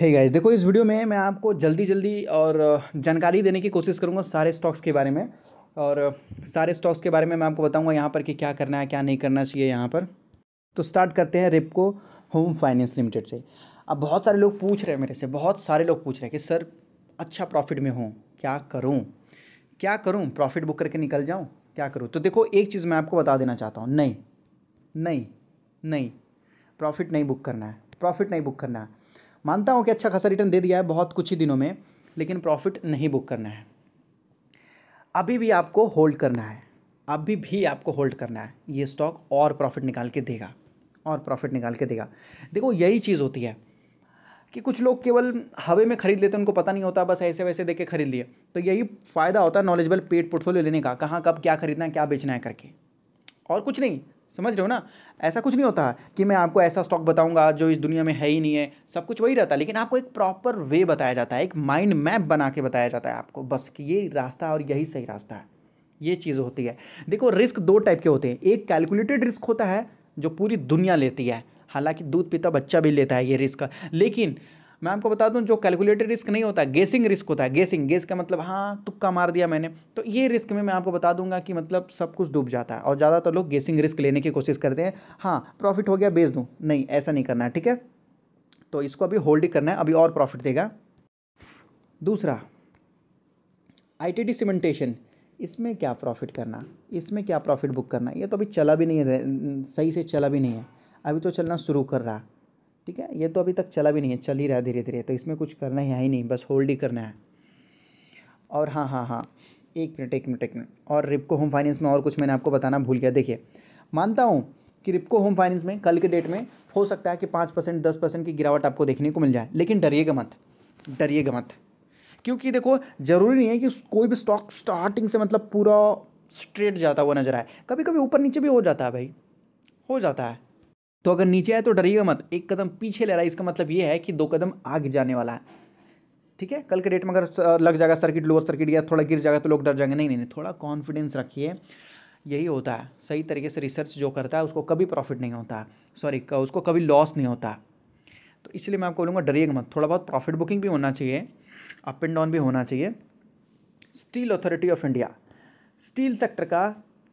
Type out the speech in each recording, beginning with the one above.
हे hey guys देखो इस video में मैं आपको जल्दी जल्दी और जानकारी देने की कोशिश करूँगा सारे स्टॉक्स के बारे में और सारे स्टॉक्स के बारे में मैं आपको बताऊँगा यहाँ पर कि क्या करना है क्या नहीं करना चाहिए यहाँ पर तो स्टार्ट करते हैं रिपको होम फाइनेंस लिमिटेड से अब बहुत सारे लोग पूछ रहे हैं मेरे से बहुत सारे लोग पूछ रहे हैं कि सर अच्छा प्रॉफिट में हूँ क्या करूँ क्या करूँ प्रॉफिट बुक करके निकल जाऊँ क्या करूँ तो देखो एक चीज़ मैं आपको बता देना चाहता हूँ नहीं नहीं नहीं प्रॉफिट नहीं बुक करना है प्रॉफिट नहीं बुक करना है मानता हूँ कि अच्छा खासा रिटर्न दे दिया है बहुत कुछ ही दिनों में लेकिन प्रॉफिट नहीं बुक करना है अभी भी आपको होल्ड करना है अभी भी आपको होल्ड करना है ये स्टॉक और प्रॉफिट निकाल के देगा और प्रॉफिट निकाल के देगा देखो यही चीज़ होती है कि कुछ लोग केवल हवे में खरीद लेते हैं उनको पता नहीं होता बस ऐसे वैसे देके खरीद लिए तो यही फ़ायदा होता है नॉलेजबल पेड पोर्टफोलियो लेने का कहाँ कब क्या खरीदना है क्या बेचना है करके और कुछ नहीं समझ रहे हो ना ऐसा कुछ नहीं होता कि मैं आपको ऐसा स्टॉक बताऊंगा जो इस दुनिया में है ही नहीं है सब कुछ वही रहता है लेकिन आपको एक प्रॉपर वे बताया जाता है एक माइंड मैप बना के बताया जाता है आपको बस कि ये रास्ता और यही सही रास्ता है ये चीज़ होती है देखो रिस्क दो टाइप के होते हैं एक कैलकुलेटेड रिस्क होता है जो पूरी दुनिया लेती है हालांकि दूध पीता बच्चा भी लेता है ये रिस्क लेकिन मैं आपको बता दूं जो कैलकुलेटेड रिस्क नहीं होता गेसिंग रिस्क होता है गेसिंग गेस का मतलब हाँ तुक्का मार दिया मैंने तो ये रिस्क में मैं आपको बता दूंगा कि मतलब सब कुछ डूब जाता है और ज़्यादातर तो लोग गेसिंग रिस्क लेने की कोशिश करते हैं हाँ प्रॉफिट हो गया बेच दूँ नहीं ऐसा नहीं करना है ठीक है तो इसको अभी होल्ड करना है अभी और प्रॉफिट देगा दूसरा आई टी सीमेंटेशन इसमें क्या प्रॉफिट करना इसमें क्या प्रॉफिट बुक करना ये तो अभी चला भी नहीं है सही से चला भी नहीं है अभी तो चलना शुरू कर रहा ठीक है ये तो अभी तक चला भी नहीं है चल ही रहा है धीरे धीरे तो इसमें कुछ करना है ही नहीं बस होल्ड ही करना है और हाँ हाँ हाँ एक मिनट एक मिनट एक मिनट और रिप्को होम फाइनेंस में और कुछ मैंने आपको बताना भूल गया देखिए मानता हूँ कि रिप्को होम फाइनेंस में कल के डेट में हो सकता है कि पाँच परसेंट दस परसेंट की गिरावट आपको देखने को मिल जाए लेकिन डरिएगा मत डरिएगा मत क्योंकि देखो ज़रूरी नहीं है कि कोई भी स्टॉक स्टार्टिंग से मतलब पूरा स्ट्रेट जाता हुआ नजर आए कभी कभी ऊपर नीचे भी हो जाता है भाई हो जाता है तो अगर नीचे आए तो डरिएगा मत एक कदम पीछे ले रहा है इसका मतलब ये है कि दो कदम आगे जाने वाला है ठीक है कल के डेट में अगर लग जाएगा सर्किट लोअर सर्किट या थोड़ा गिर जाएगा तो लोग डर जाएंगे नहीं नहीं नहीं थोड़ा कॉन्फिडेंस रखिए यही होता है सही तरीके से रिसर्च जो करता है उसको कभी प्रॉफिट नहीं होता सॉरी उसको कभी लॉस नहीं होता तो इसलिए मैं आपको बोलूँगा डरिएगा मत थोड़ा बहुत प्रॉफिट बुकिंग भी होना चाहिए अप एंड डाउन भी होना चाहिए steel authority of India steel sector का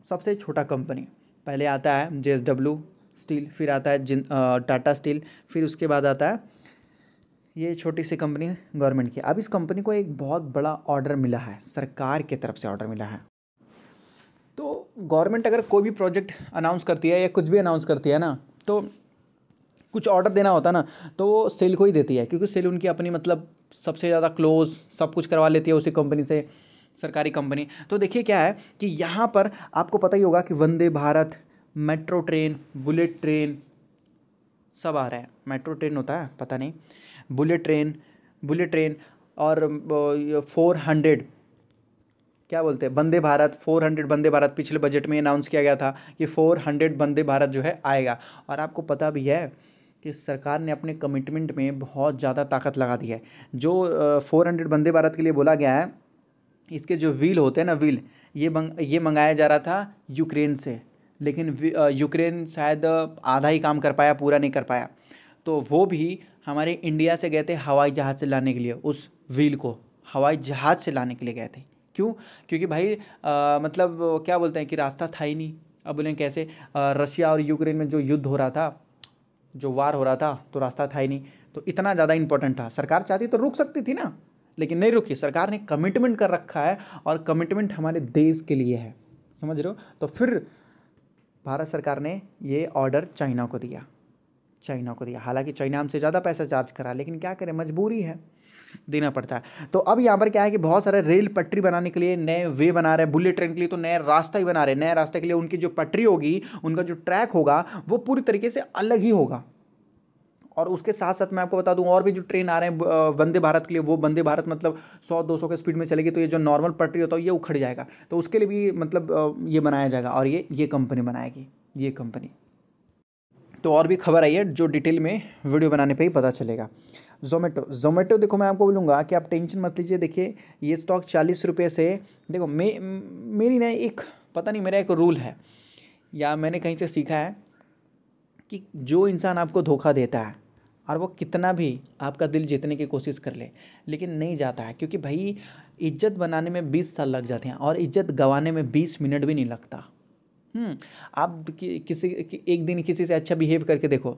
सबसे छोटा कंपनी पहले आता है जे एस डब्ल्यू स्टील फिर आता है जिन टाटा स्टील फिर उसके बाद आता है ये छोटी सी कंपनी गवर्नमेंट की अब इस कंपनी को एक बहुत बड़ा ऑर्डर मिला है सरकार की तरफ से ऑर्डर मिला है तो गवर्नमेंट अगर कोई भी प्रोजेक्ट अनाउंस करती है या कुछ भी अनाउंस करती है ना तो कुछ ऑर्डर देना होता ना तो वो सेल को ही देती है क्योंकि सेल उनकी अपनी मतलब सबसे ज़्यादा क्लोज सब कुछ करवा लेती है उसी कंपनी से सरकारी कंपनी तो देखिए क्या है कि यहाँ पर आपको पता ही होगा कि Vande Bharat metro train bullet train सब आ रहे हैं मेट्रो ट्रेन होता है पता नहीं बुलेट ट्रेन बुलेट ट्रेन और फोर हंड्रेड क्या बोलते हैं वंदे भारत फोर हंड्रेड वंदे भारत पिछले बजट में अनाउंस किया गया था कि फोर हंड्रेड वंदे भारत जो है आएगा और आपको पता भी है कि सरकार ने अपने कमिटमेंट में बहुत ज़्यादा ताकत लगा दी है जो फोर हंड्रेड वंदे भारत के लिए बोला गया है इसके जो व्हील होते हैं ना व्हील ये मंग ये मंगाया जा रहा था यूक्रेन से लेकिन यूक्रेन शायद आधा ही काम कर पाया पूरा नहीं कर पाया तो वो भी हमारे इंडिया से गए थे हवाई जहाज़ से लाने के लिए उस व्हील को हवाई जहाज़ से लाने के लिए गए थे क्यों क्योंकि भाई आ, मतलब क्या बोलते हैं कि रास्ता था ही नहीं अब बोले कैसे आ, रशिया और यूक्रेन में जो युद्ध हो रहा था जो वार हो रहा था तो रास्ता था ही नहीं तो इतना ज़्यादा इंपॉर्टेंट था सरकार चाहती तो रुक सकती थी ना लेकिन नहीं रुकी सरकार ने कमिटमेंट कर रखा है और कमिटमेंट हमारे देश के लिए है समझ रहे हो तो फिर भारत सरकार ने ये ऑर्डर चाइना को दिया चाइना को दिया हालांकि चाइना हमसे ज़्यादा पैसा चार्ज करा लेकिन क्या करें मजबूरी है देना पड़ता है तो अब यहाँ पर क्या है कि बहुत सारे रेल पटरी बनाने के लिए नए वे बना रहे हैं बुलेट ट्रेन के लिए तो नए रास्ता ही बना रहे हैं नए रास्ते के लिए उनकी जो पटरी होगी उनका जो ट्रैक होगा वो पूरी तरीके से अलग ही होगा और उसके साथ साथ मैं आपको बता दूं और भी जो ट्रेन आ रहे हैं वंदे भारत के लिए वो वंदे भारत मतलब सौ दो सौ के स्पीड में चलेगी तो ये जो नॉर्मल पटरी होता है ये उखड़ जाएगा तो उसके लिए भी मतलब ये बनाया जाएगा और ये ये कंपनी बनाएगी ये कंपनी तो और भी खबर आई है जो डिटेल में वीडियो बनाने पर ही पता चलेगा जोमेटो जोमेटो देखो मैं आपको बोलूँगा कि आप टेंशन मत लीजिए देखिए ये स्टॉक चालीस रुपये से देखो मे मेरी ना एक पता नहीं मेरा एक रूल है या मैंने कहीं से सीखा है कि जो इंसान आपको धोखा देता है और वो कितना भी आपका दिल जीतने की कोशिश कर ले लेकिन नहीं जाता है क्योंकि भाई इज्जत बनाने में बीस साल लग जाते हैं और इज्जत गंवाने में बीस मिनट भी नहीं लगता हम्म, आप कि, किसी कि, एक दिन किसी से अच्छा बिहेव करके देखो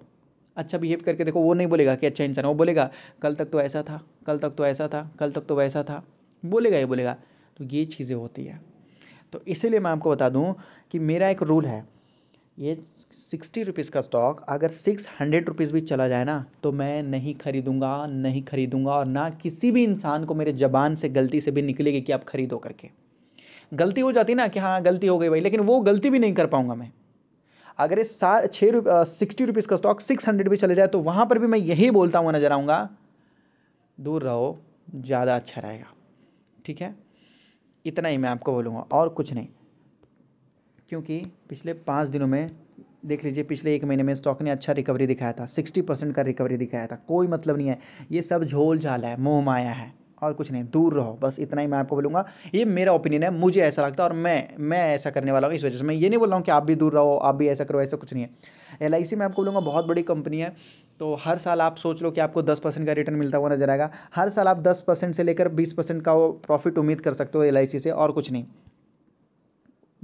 अच्छा बिहेव करके देखो वो नहीं बोलेगा कि अच्छा इंसान वो बोलेगा कल तक तो ऐसा था कल तक तो ऐसा था कल तक तो वैसा था बोलेगा ही बोलेगा तो ये चीज़ें होती है तो इसीलिए मैं आपको बता दूँ कि मेरा एक रूल है ये सिक्सटी रुपीज़ का स्टॉक अगर सिक्स हंड्रेड रुपीज़ भी चला जाए ना तो मैं नहीं खरीदूंगा नहीं खरीदूंगा और ना किसी भी इंसान को मेरे ज़बान से गलती से भी निकलेगी कि आप ख़रीदो करके गलती हो जाती ना कि हाँ गलती हो गई भाई लेकिन वो गलती भी नहीं कर पाऊंगा मैं अगर इस सा छः रुप सिक्सटी रुपीज़ का स्टॉक सिक्स हंड्रेड भी चले जाए तो वहाँ पर भी मैं यही बोलता हुआ नज़र आऊँगा दूर रहो ज़्यादा अच्छा रहेगा ठीक है इतना ही मैं आपको बोलूँगा और कुछ नहीं क्योंकि पिछले पाँच दिनों में देख लीजिए पिछले एक महीने में स्टॉक ने अच्छा रिकवरी दिखाया था सिक्सटी परसेंट का रिकवरी दिखाया था कोई मतलब नहीं है ये सब झोल झाल है मोह माया है और कुछ नहीं दूर रहो बस इतना ही मैं आपको बोलूँगा ये मेरा ओपिनियन है मुझे ऐसा लगता है और मैं मैं ऐसा करने वाला हूँ इस वजह से मैं ये नहीं बोल रहा हूँ कि आप भी दूर रहो आप भी ऐसा करो ऐसा कुछ नहीं है एल आई सी में आपको बोलूँगा बहुत बड़ी कंपनी है तो हर साल आप सोच लो कि आपको दस परसेंट का रिटर्न मिलता हुआ नजर आएगा हर साल आप दस परसेंट से लेकर बीस परसेंट का वो प्रॉफिट उम्मीद कर सकते हो एल आई सी से और कुछ नहीं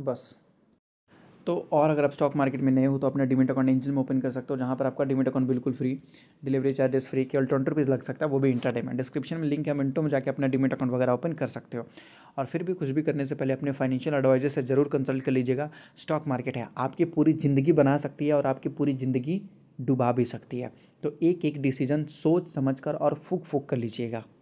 बस तो और अगर आप स्टॉक मार्केट में नए हो तो अपना डिमेट अकाउंट इंजन में ओपन कर सकते हो जहाँ पर आपका डिमेट अकाउंट बिल्कुल फ्री डिलीवरी चार्जेस फ्री केवल ट्वेंटी रुपीज़ लग सकता है वो भी इंटरडे में डिस्क्रिप्शन में लिंक है मिनटों में जाकर अपना डिमेट अकाउंट वगैरह ओपन कर सकते हो और फिर भी कुछ भी करने से पहले अपने फाइनेंशियल एडवाइजर से ज़रूर कंसल्ट कर लीजिएगा स्टॉक मार्केट है आपकी पूरी ज़िंदगी बना सकती है और आपकी पूरी ज़िंदगी डुबा भी सकती है तो एक एक डिसीजन सोच समझ कर और फूक फूक कर लीजिएगा